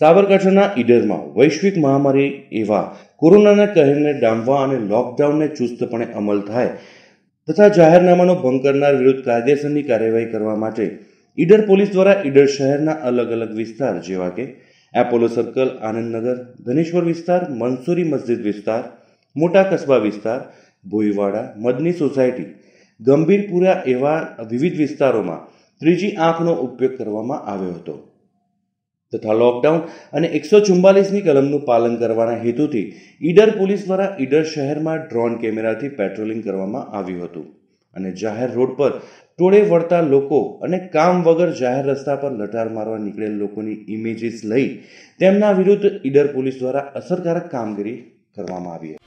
સાબરકાંઠાના ઈડરમાં વૈશ્વિક મહામારી એવા કોરોનાના કહેરને ડામવા અને લોકડાઉનને ચુસ્તપણે અમલ થાય તથા જાહેરનામાનો ભંગ કરનાર વિરુદ્ધ કાયદેસરની કાર્યવાહી કરવા માટે ઈડર પોલીસ દ્વારા ઈડર શહેરના અલગ અલગ વિસ્તાર જેવા કે એપોલો સર્કલ આનંદનગર ધનેશ્વર વિસ્તાર મંસૂરી મસ્જિદ વિસ્તાર મોટા કસ્બા વિસ્તાર ભોઈવાડા મદની સોસાયટી ગંભીરપુરા એવા વિવિધ વિસ્તારોમાં ત્રીજી આંખનો ઉપયોગ કરવામાં આવ્યો હતો તથા લોકડાઉન અને એકસો ચુમ્બાલીસની કલમનું પાલન કરવાના હેતુથી ઈડર પોલીસ દ્વારા ઈડર શહેરમાં ડ્રોન કેમેરાથી પેટ્રોલિંગ કરવામાં આવ્યું હતું અને જાહેર રોડ પર ટોળે વળતા લોકો અને કામ વગર જાહેર રસ્તા પર લટાર મારવા નીકળેલ લોકોની ઇમેજીસ લઈ તેમના વિરુદ્ધ ઈડર પોલીસ દ્વારા અસરકારક કામગીરી કરવામાં આવી હતી